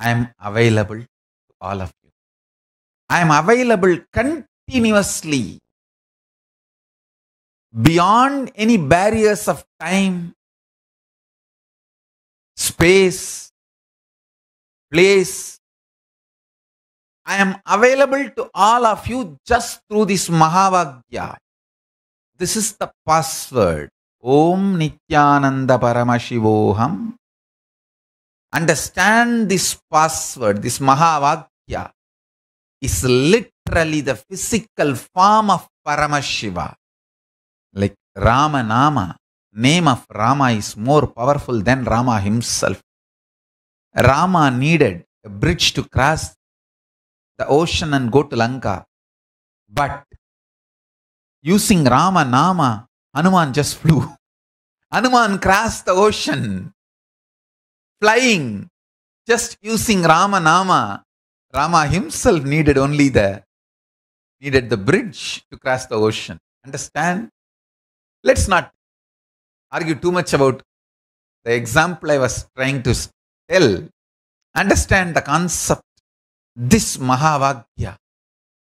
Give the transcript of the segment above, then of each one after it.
I am available to all of you. I am available continuously beyond any barriers of time, space, place. I am available to all of you just through this Mahavagya. This is the password. Om Nityananda Paramashivoham Understand this password, this Mahavakya is literally the physical form of Paramashiva. Like Rama Nama, name of Rama is more powerful than Rama himself. Rama needed a bridge to cross the ocean and go to Lanka. But using Rama Nama, Hanuman just flew. Hanuman crossed the ocean flying, just using Rama Nama. Rama himself needed only the needed the bridge to cross the ocean. Understand? Let's not argue too much about the example I was trying to tell. Understand the concept. This Mahavagya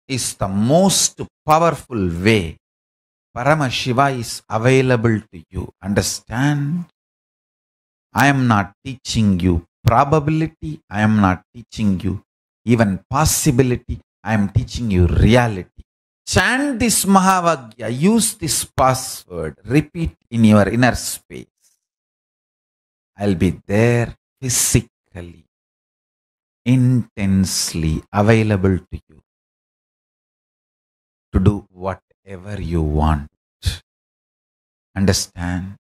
is the most powerful way Paramashiva is available to you. Understand? I am not teaching you probability, I am not teaching you even possibility, I am teaching you reality. Chant this Mahavagya, use this password, repeat in your inner space. I'll be there physically, intensely available to you to do whatever you want. Understand?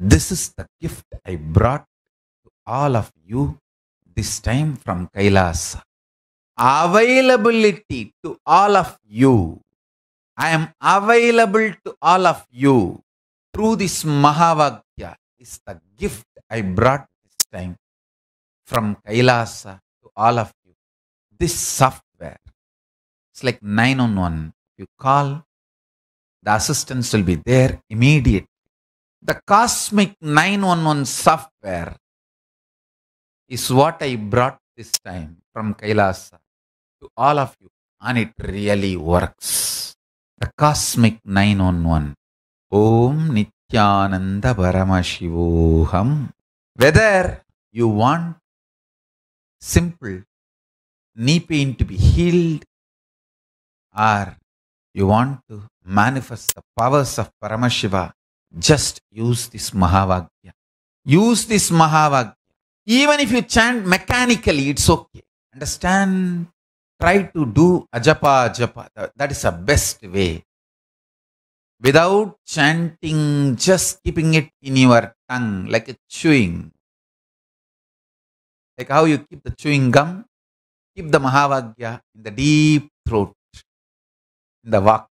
This is the gift I brought to all of you this time from Kailasa. Availability to all of you. I am available to all of you through this Mahavagya is the gift I brought this time from Kailasa to all of you. This software, it's like nine one. You call, the assistance will be there immediately. The Cosmic 911 software is what I brought this time from Kailasa to all of you, and it really works. The Cosmic 911. Om Nityananda Paramashivoham. Whether you want simple knee pain to be healed or you want to manifest the powers of Paramashiva just use this Mahavagya. Use this Mahavagya. Even if you chant mechanically, it's okay. Understand? Try to do ajapa japa. That is the best way. Without chanting, just keeping it in your tongue like a chewing. Like how you keep the chewing gum, keep the Mahavagya in the deep throat, in the vak.